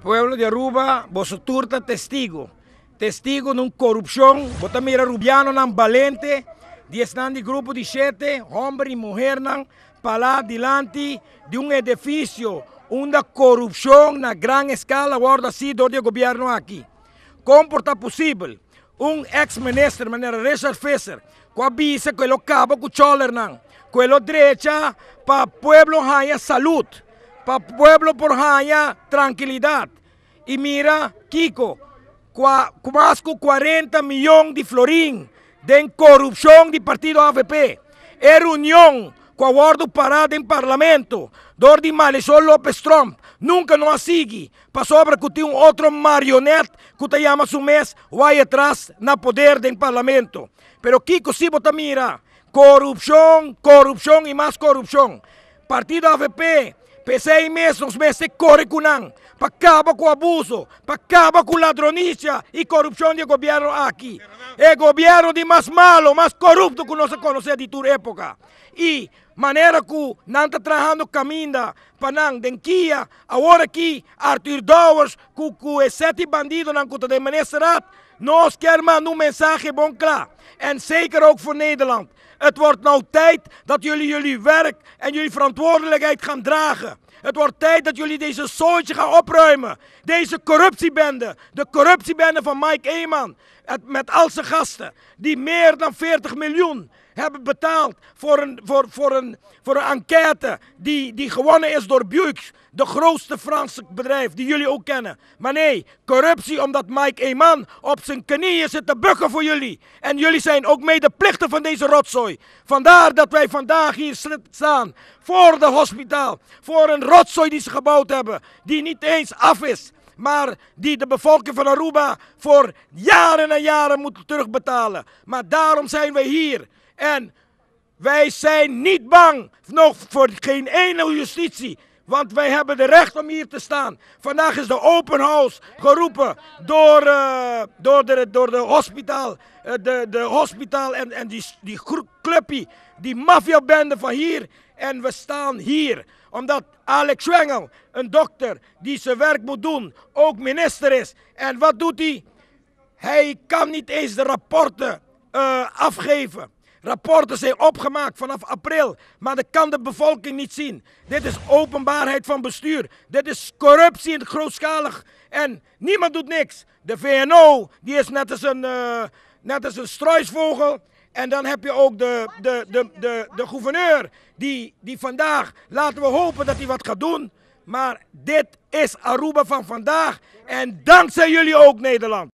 pueblo de Aruba, vos turta testigo. Testigo de corrupção, vos mira rubiano nan valente, diestán de grupo de sete, homem e mulher nan, para delante de um edifício onde corrupção na grande escala guarda sido de governo aqui. Comporta possível um ex-ministro, maneira Richard Fischer, com a bice, com o cabo, com o choler, com a direita, para o povo ganhar saúde. para Pueblo por Jaya, tranquilidad. Y mira, Kiko, de 40 millones de florín de corrupción de partido AFP. reunión er reunión con guardo parada en parlamento. Dor de Malesol López Trump. Nunca nos sigue. pasó para que un otro marionete que te llama su mes, va atrás na poder en parlamento. Pero Kiko Sibo mira. corrupción corrupción y más corrupción Partido AFP, Pese meses, meses corre para acabar con abuso, para acabar con ladronicia y corrupción del gobierno aquí. El gobierno de más malo, más corrupto que no se conoce de tu época. Y Maneraku, Nanta Trajano Caminda, Panang, Denkia, agora aqui, Arthur Dowers, Cucu, e Sete Bandido, Nankuta de Meneserat. Noos Kerman, noem mensagem bon klaar. En zeker ook voor Nederland. Het wordt nou tijd dat jullie jullie werk en jullie verantwoordelijkheid gaan dragen. Het wordt tijd dat jullie deze zooitje gaan opruimen. Deze corruptiebende, de corruptiebende van Mike Eeman. met al zijn gasten, die meer dan 40 miljoen hebben betaald voor een, voor, voor een, voor een enquête die, die gewonnen is door Buick, de grootste Franse bedrijf die jullie ook kennen. Maar nee, corruptie omdat Mike Eman op zijn knieën zit te bukken voor jullie. En jullie zijn ook medeplichten van deze rotzooi. Vandaar dat wij vandaag hier staan voor de hospitaal, voor een rotzooi die ze gebouwd hebben, die niet eens af is maar die de bevolking van Aruba voor jaren en jaren moet terugbetalen. Maar daarom zijn wij hier. En wij zijn niet bang nog voor geen ene justitie. Want wij hebben de recht om hier te staan. Vandaag is de open house geroepen door, uh, door, de, door de hospitaal. Eh, de, de hospitaal en, en die, die clubpie, die maffiabende van hier. En we staan hier omdat Alex Wengel een dokter die zijn werk moet doen, ook minister is. En wat doet hij? Hij kan niet eens de rapporten eh, afgeven. Rapporten zijn opgemaakt vanaf april, maar dat kan de bevolking niet zien. Dit is openbaarheid van bestuur. Dit is corruptie in het grootschalig. En niemand doet niks. De VNO die is net als een, eh, net als een struisvogel. En dan heb je ook de, de, de, de, de gouverneur die, die vandaag, laten we hopen dat hij wat gaat doen. Maar dit is Aruba van vandaag en dankzij jullie ook Nederland.